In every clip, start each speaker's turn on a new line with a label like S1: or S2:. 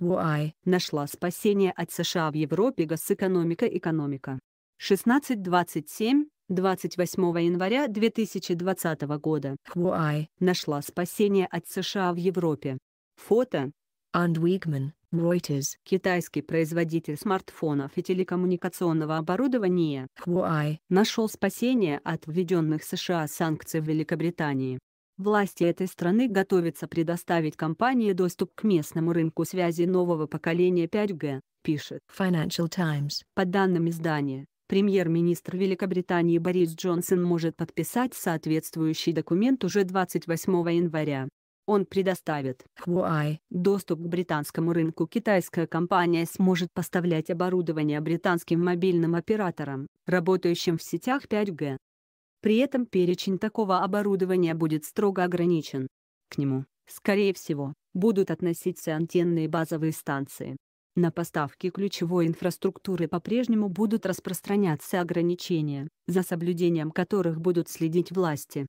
S1: Хуай нашла спасение от США в Европе Госэкономика Экономика. 1627 28 января 2020 года Хуай нашла спасение от США в Европе. Фото. Анд Уигман, Reuters. Китайский производитель смартфонов и телекоммуникационного оборудования Huawei нашел спасение от введенных США санкций в Великобритании. Власти этой страны готовятся предоставить компании доступ к местному рынку связи нового поколения 5G, пишет Financial Times. По данным издания, премьер-министр Великобритании Борис Джонсон может подписать соответствующий документ уже 28 января. Он предоставит Huawei. доступ к британскому рынку. Китайская компания сможет поставлять оборудование британским мобильным операторам, работающим в сетях 5G, при этом перечень такого оборудования будет строго ограничен. К нему, скорее всего, будут относиться антенные базовые станции. На поставки ключевой инфраструктуры по-прежнему будут распространяться ограничения, за соблюдением которых будут следить власти.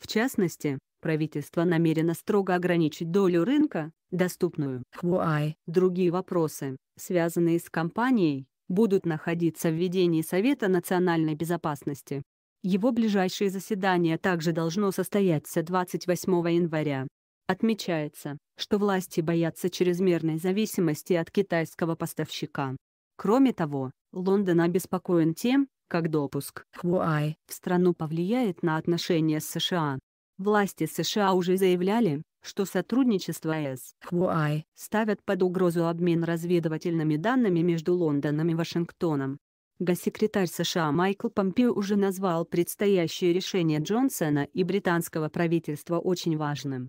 S1: В частности, правительство намерено строго ограничить долю рынка, доступную Huawei. Другие вопросы, связанные с компанией, будут находиться в ведении Совета национальной безопасности. Его ближайшее заседание также должно состояться 28 января. Отмечается, что власти боятся чрезмерной зависимости от китайского поставщика. Кроме того, Лондон обеспокоен тем, как допуск Хуай в страну повлияет на отношения с США. Власти США уже заявляли, что сотрудничество с Хуай ставят под угрозу обмен разведывательными данными между Лондоном и Вашингтоном. Госсекретарь США Майкл Помпео уже назвал предстоящее решение Джонсона и британского правительства очень важным.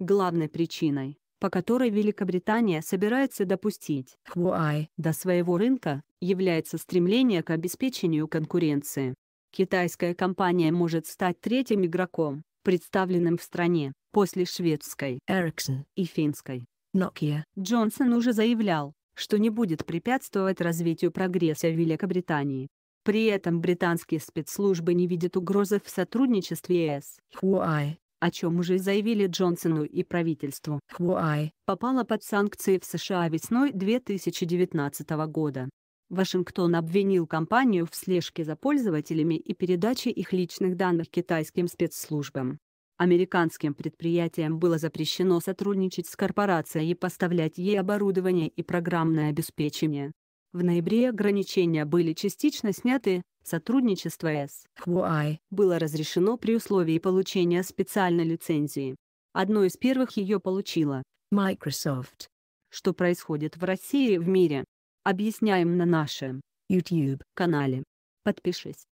S1: Главной причиной, по которой Великобритания собирается допустить Huawei до своего рынка, является стремление к обеспечению конкуренции. Китайская компания может стать третьим игроком, представленным в стране, после шведской Ericsson и финской Nokia. Джонсон уже заявлял, что не будет препятствовать развитию прогресса в Великобритании. При этом британские спецслужбы не видят угрозы в сотрудничестве с Хуай, о чем уже заявили Джонсону и правительству. Хуай попала под санкции в США весной 2019 года. Вашингтон обвинил компанию в слежке за пользователями и передаче их личных данных китайским спецслужбам. Американским предприятиям было запрещено сотрудничать с корпорацией и поставлять ей оборудование и программное обеспечение. В ноябре ограничения были частично сняты, сотрудничество с Huawei было разрешено при условии получения специальной лицензии. Одно из первых ее получила Microsoft. Что происходит в России и в мире? Объясняем на нашем YouTube канале. Подпишись.